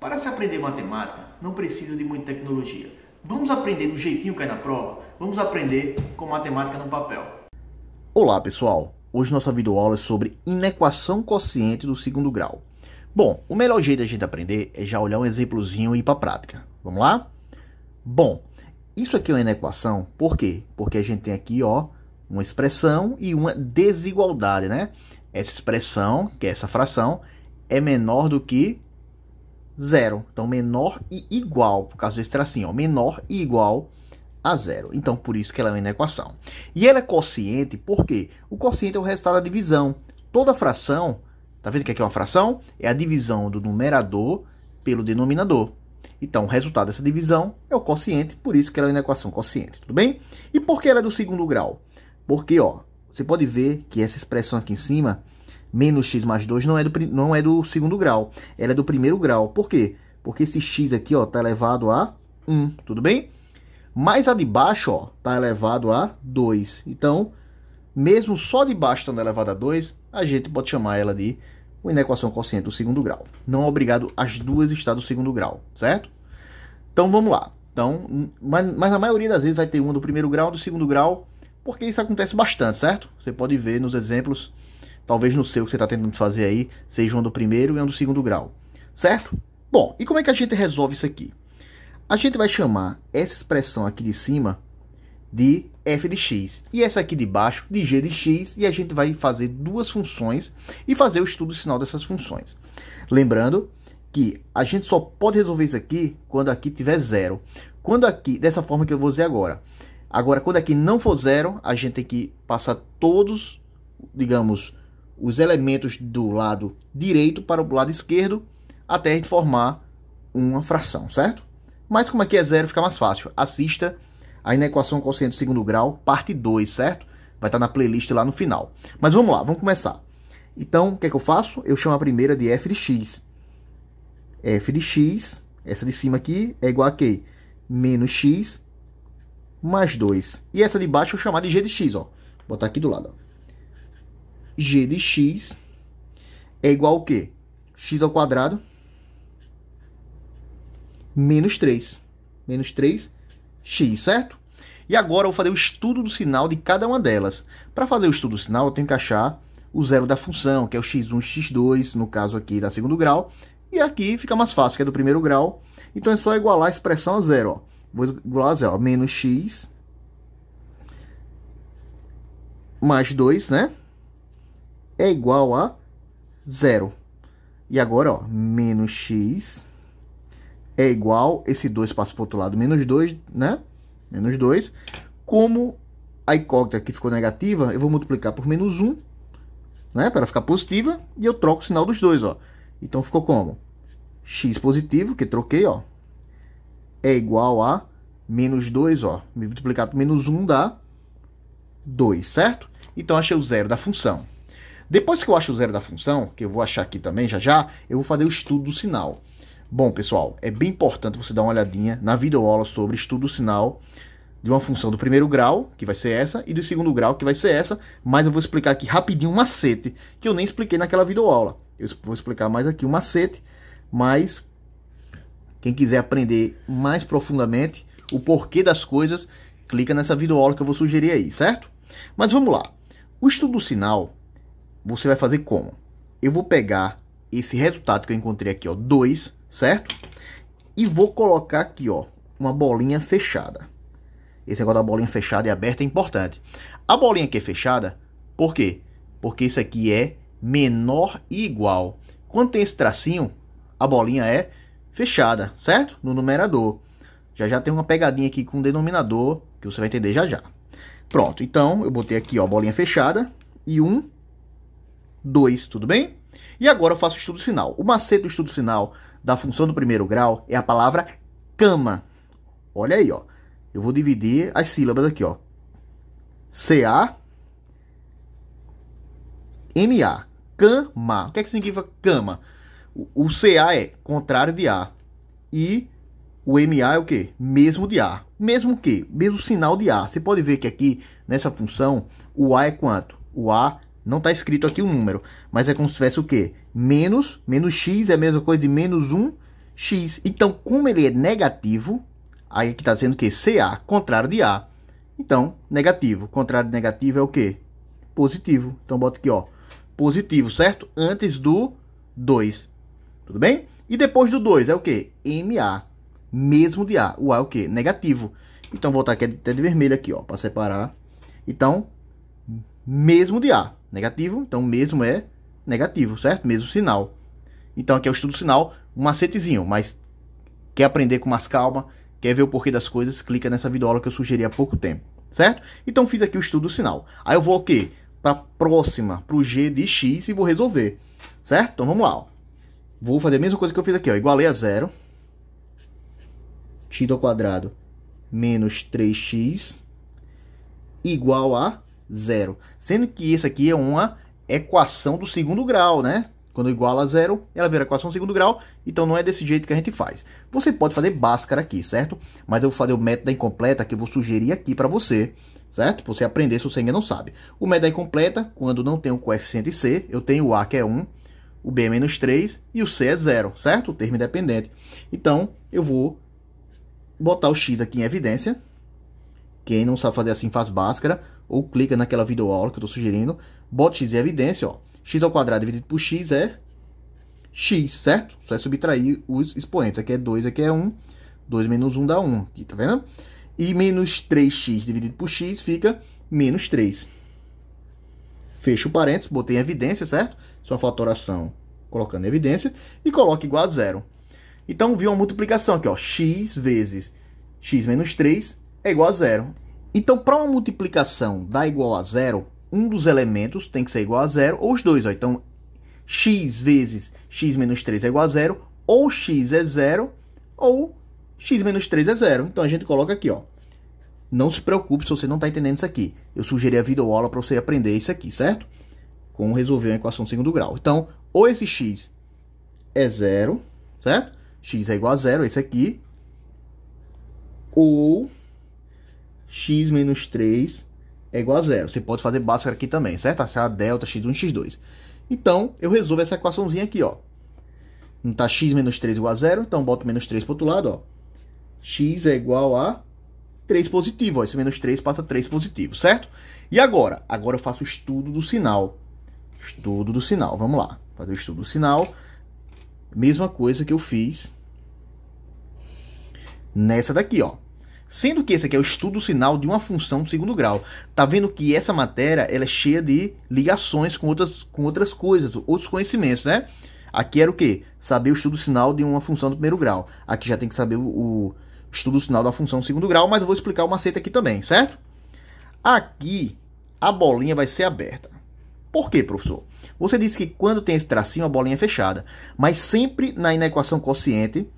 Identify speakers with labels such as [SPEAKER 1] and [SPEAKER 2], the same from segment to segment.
[SPEAKER 1] Para se aprender matemática, não precisa de muita tecnologia. Vamos aprender do jeitinho que é na prova? Vamos aprender com matemática no papel. Olá, pessoal! Hoje nossa videoaula é sobre inequação quociente do segundo grau. Bom, o melhor jeito da a gente aprender é já olhar um exemplozinho e ir para a prática. Vamos lá? Bom, isso aqui é uma inequação, por quê? Porque a gente tem aqui, ó, uma expressão e uma desigualdade, né? Essa expressão, que é essa fração, é menor do que zero. Então, menor e igual, por causa desse tracinho, ó, menor e igual a zero. Então, por isso que ela é uma inequação. E ela é quociente porque o quociente é o resultado da divisão. Toda fração, tá vendo que aqui é, é uma fração? É a divisão do numerador pelo denominador. Então, o resultado dessa divisão é o quociente, por isso que ela é uma equação quociente, tudo bem? E por que ela é do segundo grau? Porque, ó, você pode ver que essa expressão aqui em cima menos x mais 2 não é, do, não é do segundo grau, ela é do primeiro grau. Por quê? Porque esse x aqui está elevado a 1, tudo bem? Mas a de baixo está elevado a 2. Então, mesmo só de baixo estando elevado a 2, a gente pode chamar ela de uma inequação quociente do segundo grau. Não é obrigado as duas estar do segundo grau, certo? Então, vamos lá. Então, mas, mas a maioria das vezes vai ter uma do primeiro grau, do segundo grau, porque isso acontece bastante, certo? Você pode ver nos exemplos Talvez no seu que você está tentando fazer aí seja um do primeiro e um do segundo grau, certo? Bom, e como é que a gente resolve isso aqui? A gente vai chamar essa expressão aqui de cima de f de x e essa aqui de baixo de g de x e a gente vai fazer duas funções e fazer o estudo sinal dessas funções. Lembrando que a gente só pode resolver isso aqui quando aqui tiver zero. Quando aqui, dessa forma que eu vou dizer agora. Agora, quando aqui não for zero, a gente tem que passar todos, digamos, os elementos do lado direito para o lado esquerdo até a gente formar uma fração, certo? Mas como aqui é, é zero, fica mais fácil. Assista aí na equação quociente segundo grau, parte 2, certo? Vai estar na playlist lá no final. Mas vamos lá, vamos começar. Então, o que é que eu faço? Eu chamo a primeira de f de x. f de x, essa de cima aqui, é igual a quê? Menos x mais 2. E essa de baixo eu vou chamar de g de x, ó. Vou botar aqui do lado, ó g de x é igual ao quê? x ao quadrado menos 3. Menos 3x, certo? E agora eu vou fazer o estudo do sinal de cada uma delas. Para fazer o estudo do sinal, eu tenho que achar o zero da função, que é o x1 x2, no caso aqui da segundo grau. E aqui fica mais fácil, que é do primeiro grau. Então é só igualar a expressão a zero. Ó. Vou igualar a zero. Ó. Menos x mais 2, né? é igual a zero. E agora, ó, menos x é igual, esse 2 passa para o outro lado, menos 2, né? Menos 2. Como a incógnita aqui ficou negativa, eu vou multiplicar por menos 1, né? Para ficar positiva, e eu troco o sinal dos dois, ó. Então ficou como? x positivo, que troquei, ó, é igual a menos 2, ó. Multiplicar por menos 1 dá 2, certo? Então, achei o zero da função. Depois que eu acho o zero da função, que eu vou achar aqui também já já, eu vou fazer o estudo do sinal. Bom, pessoal, é bem importante você dar uma olhadinha na videoaula sobre estudo do sinal de uma função do primeiro grau, que vai ser essa, e do segundo grau, que vai ser essa, mas eu vou explicar aqui rapidinho um macete, que eu nem expliquei naquela videoaula. Eu vou explicar mais aqui um macete, mas quem quiser aprender mais profundamente o porquê das coisas, clica nessa videoaula que eu vou sugerir aí, certo? Mas vamos lá. O estudo do sinal você vai fazer como? Eu vou pegar esse resultado que eu encontrei aqui, ó, 2, certo? E vou colocar aqui, ó, uma bolinha fechada. Esse negócio da bolinha fechada e aberta é importante. A bolinha aqui é fechada, por quê? Porque isso aqui é menor e igual. Quando tem esse tracinho, a bolinha é fechada, certo? No numerador. Já já tem uma pegadinha aqui com o denominador, que você vai entender já já. Pronto, então eu botei aqui, ó, bolinha fechada e um 2, tudo bem? E agora eu faço o estudo sinal. O macete do estudo sinal da função do primeiro grau é a palavra cama. Olha aí, ó. Eu vou dividir as sílabas aqui, ó. CA MA. Cama. O que é que significa cama? O, c CA é contrário de A. E o MA é o quê? Mesmo de A. Mesmo que? Mesmo sinal de A. Você pode ver que aqui, nessa função, o A é quanto? O A não está escrito aqui o um número, mas é como se tivesse o quê? Menos, menos x é a mesma coisa de menos 1x. Então, como ele é negativo, aí que está dizendo que CA, contrário de A. Então, negativo. Contrário de negativo é o quê? Positivo. Então, bota aqui, ó, positivo, certo? Antes do 2, tudo bem? E depois do 2 é o quê? MA, mesmo de A. O A é o quê? Negativo. Então, vou botar aqui até de vermelho aqui, ó, para separar. Então, mesmo de A negativo, então mesmo é negativo, certo? Mesmo sinal. Então aqui é o estudo sinal, um macetezinho, mas quer aprender com mais calma, quer ver o porquê das coisas, clica nessa videoaula que eu sugeri há pouco tempo, certo? Então fiz aqui o estudo sinal. Aí eu vou o quê? Para próxima, para o g de x e vou resolver, certo? Então vamos lá, Vou fazer a mesma coisa que eu fiz aqui, ó. Igualei a zero. x ao quadrado menos 3x igual a zero. Sendo que isso aqui é uma equação do segundo grau, né? Quando iguala a zero, ela vira equação do segundo grau, então não é desse jeito que a gente faz. Você pode fazer Bhaskara aqui, certo? Mas eu vou fazer o método da incompleta que eu vou sugerir aqui para você, certo? Pra você aprender se você ainda não sabe. O método da incompleta, é quando não tem o um coeficiente C, eu tenho o A que é 1, o B é menos 3 e o C é zero, certo? O termo independente. Então, eu vou botar o X aqui em evidência. Quem não sabe fazer assim faz Bhaskara ou clica naquela videoaula que eu estou sugerindo, bota x em evidência, ó, x ao quadrado dividido por x é x, certo? Só é subtrair os expoentes, aqui é 2, aqui é 1, 2 menos 1 dá 1, aqui, tá vendo? E menos 3x dividido por x fica menos 3. Fecho o parênteses, botei em evidência, certo? Isso é uma fatoração colocando em evidência, e coloco igual a zero. Então, viu uma multiplicação aqui, ó, x vezes x menos 3 é igual a zero. Então, para uma multiplicação dar igual a zero, um dos elementos tem que ser igual a zero, ou os dois. Ó. Então, x vezes x menos 3 é igual a zero, ou x é zero, ou x menos 3 é zero. Então, a gente coloca aqui, ó. Não se preocupe se você não está entendendo isso aqui. Eu sugeri a videoaula para você aprender isso aqui, certo? Como resolver uma equação de segundo grau. Então, ou esse x é zero, certo? x é igual a zero, esse aqui. Ou x menos 3 é igual a zero. Você pode fazer básica aqui também, certo? Achar delta x1 e x2. Então, eu resolvo essa equaçãozinha aqui, ó. Não tá x menos 3 igual a zero, então boto menos 3 para o outro lado, ó. x é igual a 3 positivo, ó. Esse menos 3 passa 3 positivo, certo? E agora? Agora eu faço o estudo do sinal. Estudo do sinal, vamos lá. Fazer o estudo do sinal. Mesma coisa que eu fiz nessa daqui, ó. Sendo que esse aqui é o estudo sinal de uma função do segundo grau. Tá vendo que essa matéria ela é cheia de ligações com outras, com outras coisas, outros conhecimentos, né? Aqui era o quê? Saber o estudo sinal de uma função do primeiro grau. Aqui já tem que saber o, estudo sinal da função do segundo grau, mas eu vou explicar o macete aqui também, certo? Aqui a bolinha vai ser aberta. Por quê, professor? Você disse que quando tem esse tracinho a bolinha é fechada, mas sempre na inequação quociente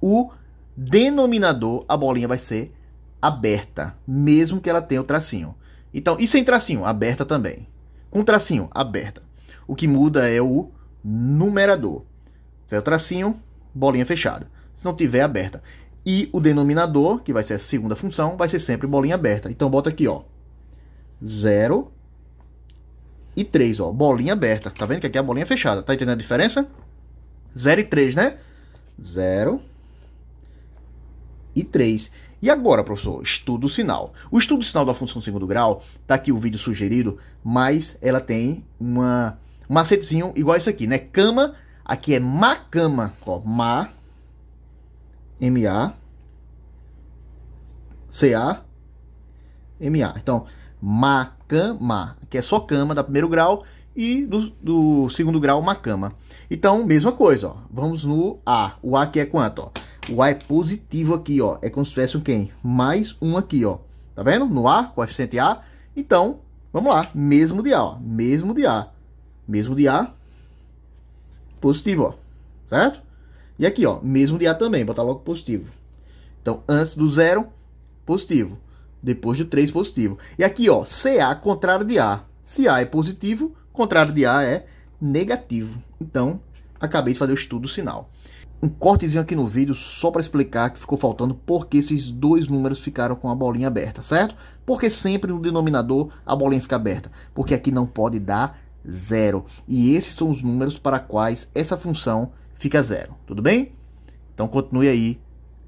[SPEAKER 1] o denominador, a bolinha vai ser aberta, mesmo que ela tenha o tracinho. Então, e sem tracinho, aberta também. Com tracinho, aberta. O que muda é o numerador. Se é o tracinho, bolinha fechada. Se não tiver, aberta. E o denominador, que vai ser a segunda função, vai ser sempre bolinha aberta. Então, bota aqui, ó. 0 e 3, ó. Bolinha aberta. Tá vendo que aqui é a bolinha fechada. Tá entendendo a diferença? 0 e 3, né? 0 e 3. E agora, professor, estudo o sinal. O estudo sinal da função segundo grau, tá aqui o vídeo sugerido, mas ela tem uma um macetezinho igual esse aqui, né? Cama, aqui é macama, ó, ma, M-A, C-A, M-A. Então, macama, que é só cama da primeiro grau, e do, do segundo grau, cama Então, mesma coisa, ó. Vamos no A. O A aqui é quanto, ó? O A é positivo aqui, ó. É como se tivesse um quem? Mais um aqui, ó. Tá vendo? No A, coeficiente A. Então, vamos lá. Mesmo de A, ó. Mesmo de A. Mesmo de A. Positivo, ó. Certo? E aqui, ó. Mesmo de A também. Botar logo positivo. Então, antes do zero, positivo. Depois do 3, positivo. E aqui, ó. CA, contrário de A. Se A é positivo, contrário de A é negativo. Então, acabei de fazer o estudo do sinal um cortezinho aqui no vídeo só para explicar que ficou faltando porque esses dois números ficaram com a bolinha aberta, certo? Porque sempre no denominador a bolinha fica aberta, porque aqui não pode dar zero. E esses são os números para quais essa função fica zero, tudo bem? Então continue aí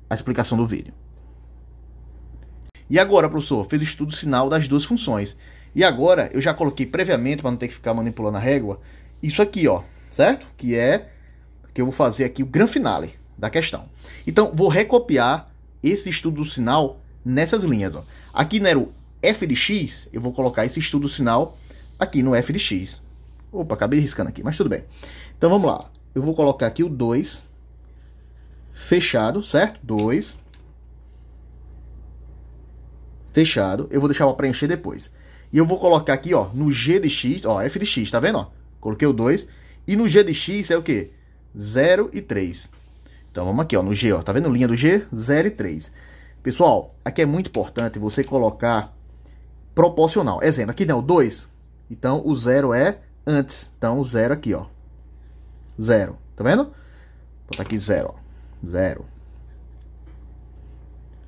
[SPEAKER 1] a explicação do vídeo. E agora, professor, fez estudo sinal das duas funções. E agora eu já coloquei previamente, para não ter que ficar manipulando a régua, isso aqui, ó, certo? Que é que eu vou fazer aqui o grande finale da questão. Então, vou recopiar esse estudo do sinal nessas linhas. Ó. Aqui era o f de x, eu vou colocar esse estudo do sinal aqui no f de x. Opa, acabei riscando aqui, mas tudo bem. Então, vamos lá. Eu vou colocar aqui o 2 fechado, certo? 2 fechado. Eu vou deixar para preencher depois. E eu vou colocar aqui, ó, no g de x, ó, f de x, tá vendo, ó? Coloquei o 2. E no g de x é o quê? 0 e 3. Então vamos aqui ó, no G, ó, tá vendo linha do G? 0 e 3. Pessoal, aqui é muito importante você colocar proporcional. Exemplo, aqui não, 2. Então o 0 é antes. Então o 0 aqui, ó. 0, tá vendo? Vou botar aqui 0, ó. 0.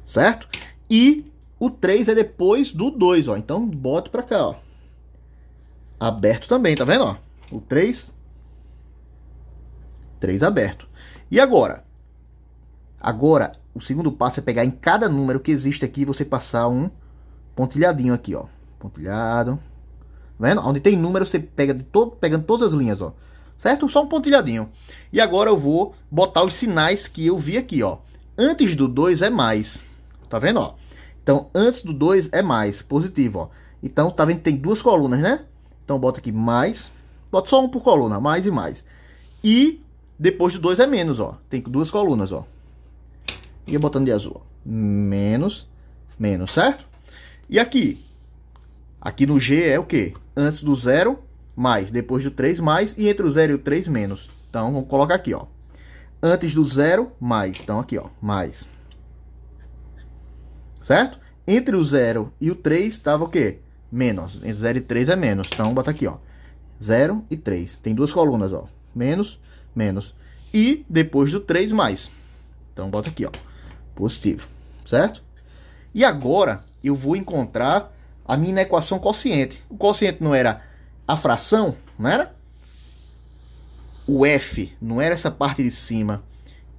[SPEAKER 1] Certo? E o 3 é depois do 2, ó. Então bota pra cá, ó. Aberto também, tá vendo, ó? O 3 3 aberto. E agora? Agora, o segundo passo é pegar em cada número que existe aqui e você passar um pontilhadinho aqui, ó. Pontilhado. Tá vendo? Onde tem número, você pega de todo, pegando todas as linhas, ó. Certo? Só um pontilhadinho. E agora eu vou botar os sinais que eu vi aqui, ó. Antes do 2 é mais. Tá vendo, ó? Então, antes do 2 é mais, positivo, ó. Então, tá vendo que tem duas colunas, né? Então, bota aqui mais, bota só um por coluna, mais e mais. E depois de 2 é menos, ó. Tem duas colunas, ó. E eu botando de azul, Menos, menos, certo? E aqui? Aqui no G é o quê? Antes do 0, mais. Depois do 3, mais. E entre o 0 e o 3, menos. Então, vamos colocar aqui, ó. Antes do 0, mais. Então, aqui, ó. Mais. Certo? Entre o 0 e o 3, estava o quê? Menos. Entre 0 e 3 é menos. Então, bota aqui, ó. 0 e 3. Tem duas colunas, ó. Menos, menos menos. E depois do 3, mais. Então, bota aqui, ó. Positivo, certo? E agora, eu vou encontrar a minha equação quociente. O quociente não era a fração, não era? O F não era essa parte de cima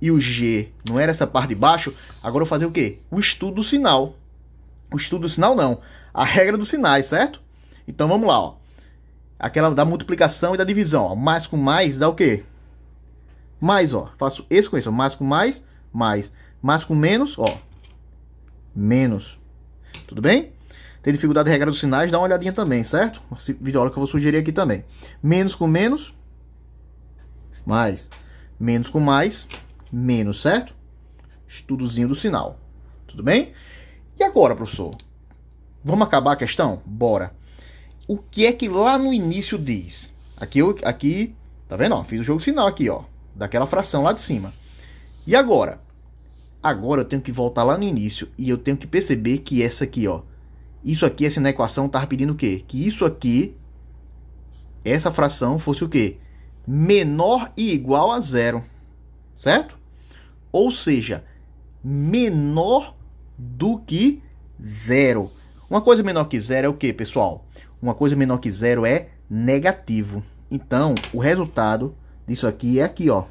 [SPEAKER 1] e o G não era essa parte de baixo. Agora eu vou fazer o quê? O estudo do sinal. O estudo do sinal não. A regra dos sinais, certo? Então vamos lá, ó. Aquela da multiplicação e da divisão. Ó. Mais com mais dá o quê? mais, ó. Faço esse com esse, ó. Mais com mais, mais. Mais com menos, ó. Menos. Tudo bem? Tem dificuldade de regra dos sinais, dá uma olhadinha também, certo? Esse vídeo aula que eu vou sugerir aqui também. Menos com menos, mais. Menos com mais, menos, certo? Estudozinho do sinal. Tudo bem? E agora, professor? Vamos acabar a questão? Bora. O que é que lá no início diz? Aqui, aqui tá vendo? Ó, fiz o jogo sinal aqui, ó daquela fração lá de cima. E agora? Agora eu tenho que voltar lá no início e eu tenho que perceber que essa aqui, ó, isso aqui, essa inequação está pedindo o quê? Que isso aqui, essa fração fosse o quê? Menor e igual a zero, certo? Ou seja, menor do que zero. Uma coisa menor que zero é o quê, pessoal? Uma coisa menor que zero é negativo. Então, o resultado disso aqui é aqui, ó.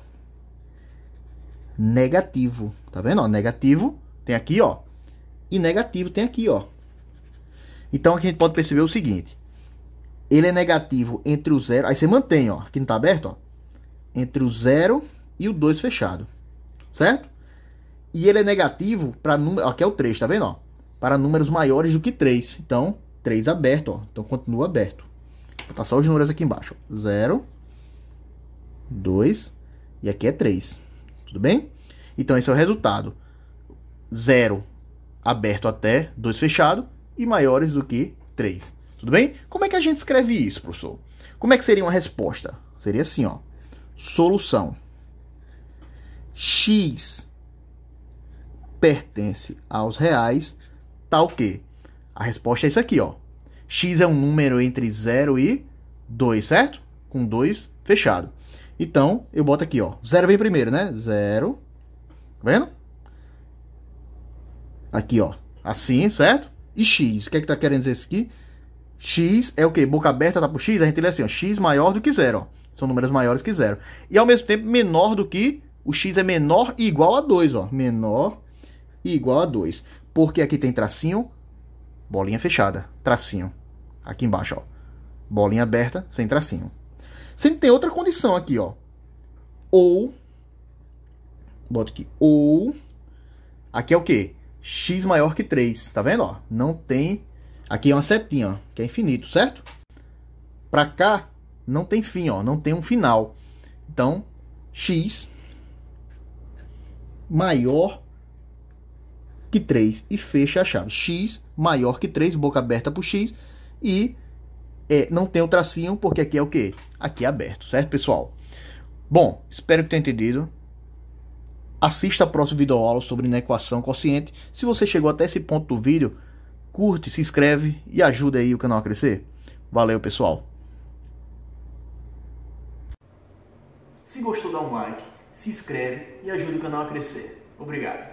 [SPEAKER 1] Negativo. Tá vendo? Ó, negativo tem aqui, ó. E negativo tem aqui, ó. Então, aqui a gente pode perceber o seguinte. Ele é negativo entre o zero. Aí você mantém, ó. Aqui não tá aberto, ó. Entre o zero e o 2 fechado. Certo? E ele é negativo para número... Aqui é o 3, tá vendo, ó? Para números maiores do que 3. Então, 3 aberto, ó. Então, continua aberto. Vou botar só os números aqui embaixo. 0, 2 e aqui é 3. Tudo bem? Então esse é o resultado. 0 aberto até 2 fechado e maiores do que 3. Tudo bem? Como é que a gente escreve isso, professor? Como é que seria uma resposta? Seria assim, ó. Solução. X pertence aos reais, tal que. A resposta é isso aqui, ó. X é um número entre 0 e 2, certo? Com 2 fechado. Então, eu boto aqui, ó. Zero vem primeiro, né? Zero. Tá vendo? Aqui, ó. Assim, certo? E x. O que é que tá querendo dizer isso aqui? x é o quê? Boca aberta tá pro x? A gente lê assim, ó. x maior do que zero, ó. São números maiores que zero. E ao mesmo tempo, menor do que... O x é menor e igual a 2, ó. Menor e igual a 2. Porque aqui tem tracinho, bolinha fechada, tracinho. Aqui embaixo, ó. Bolinha aberta, sem tracinho. Sempre tem outra condição aqui, ó. Ou. Bota aqui. Ou. Aqui é o quê? X maior que 3. Tá vendo? Ó? Não tem. Aqui é uma setinha, ó, que é infinito, certo? Pra cá, não tem fim, ó. Não tem um final. Então, X maior que 3 e fecha a chave. X maior que 3, boca aberta para o X e é, não tem o tracinho, porque aqui é o que? Aqui é aberto, certo, pessoal? Bom, espero que tenha entendido. Assista ao próximo vídeo aula sobre inequação quociente. Se você chegou até esse ponto do vídeo, curte, se inscreve e ajuda aí o canal a crescer. Valeu, pessoal! Se gostou, dá um like, se inscreve e ajude o canal a crescer. Obrigado!